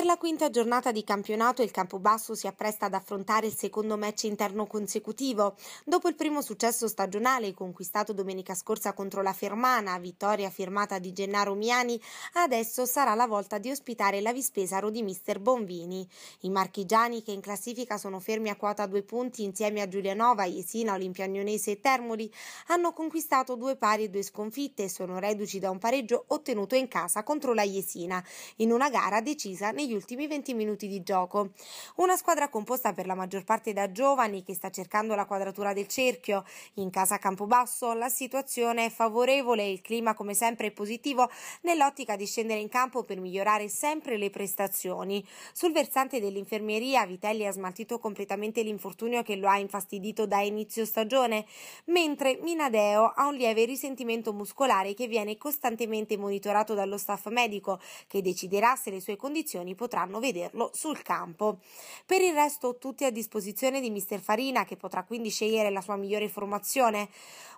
Per la quinta giornata di campionato il Campobasso si appresta ad affrontare il secondo match interno consecutivo. Dopo il primo successo stagionale conquistato domenica scorsa contro la Fermana, vittoria firmata di Gennaro Miani, adesso sarà la volta di ospitare la Vispesaro di mister Bonvini. I marchigiani che in classifica sono fermi a quota due punti insieme a Giulianova, Jesina, Olimpiagnonese e Termoli hanno conquistato due pari e due sconfitte e sono reduci da un pareggio ottenuto in casa contro la Jesina in una gara decisa negli gli ultimi 20 minuti di gioco. Una squadra composta per la maggior parte da giovani che sta cercando la quadratura del cerchio. In casa Campobasso la situazione è favorevole e il clima come sempre è positivo nell'ottica di scendere in campo per migliorare sempre le prestazioni. Sul versante dell'infermeria Vitelli ha smaltito completamente l'infortunio che lo ha infastidito da inizio stagione, mentre Minadeo ha un lieve risentimento muscolare che viene costantemente monitorato dallo staff medico che deciderà se le sue condizioni potranno vederlo sul campo. Per il resto tutti a disposizione di Mr. Farina che potrà quindi scegliere la sua migliore formazione.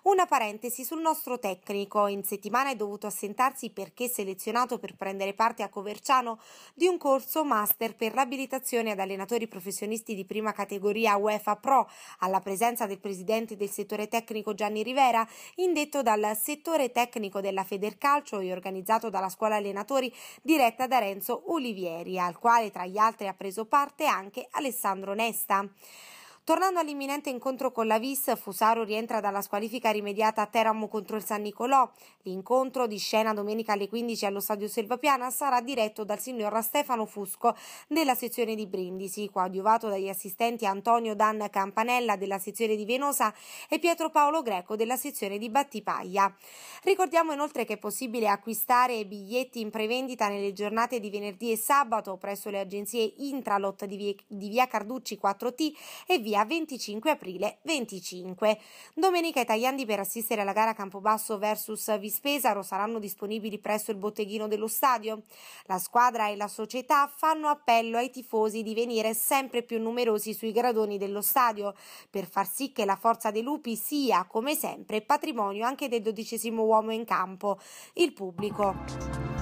Una parentesi sul nostro tecnico, in settimana è dovuto assentarsi perché selezionato per prendere parte a Coverciano di un corso master per l'abilitazione ad allenatori professionisti di prima categoria UEFA Pro, alla presenza del presidente del settore tecnico Gianni Rivera, indetto dal settore tecnico della Federcalcio e organizzato dalla scuola allenatori diretta da Renzo Olivieri al quale tra gli altri ha preso parte anche Alessandro Nesta. Tornando all'imminente incontro con la Vis, Fusaro rientra dalla squalifica rimediata a Teramo contro il San Nicolò. L'incontro di scena domenica alle 15 allo stadio Selvapiana sarà diretto dal signor Stefano Fusco della sezione di Brindisi, coadiuvato dagli assistenti Antonio Dan Campanella della sezione di Venosa e Pietro Paolo Greco della sezione di Battipaglia. Ricordiamo inoltre che è possibile acquistare biglietti in prevendita nelle giornate di venerdì e sabato presso le agenzie Intralot di via Carducci 4T e via via 25 aprile 25. Domenica i tagliandi per assistere alla gara Campobasso vs Vispesaro saranno disponibili presso il botteghino dello stadio. La squadra e la società fanno appello ai tifosi di venire sempre più numerosi sui gradoni dello stadio per far sì che la forza dei lupi sia, come sempre, patrimonio anche del dodicesimo uomo in campo, il pubblico.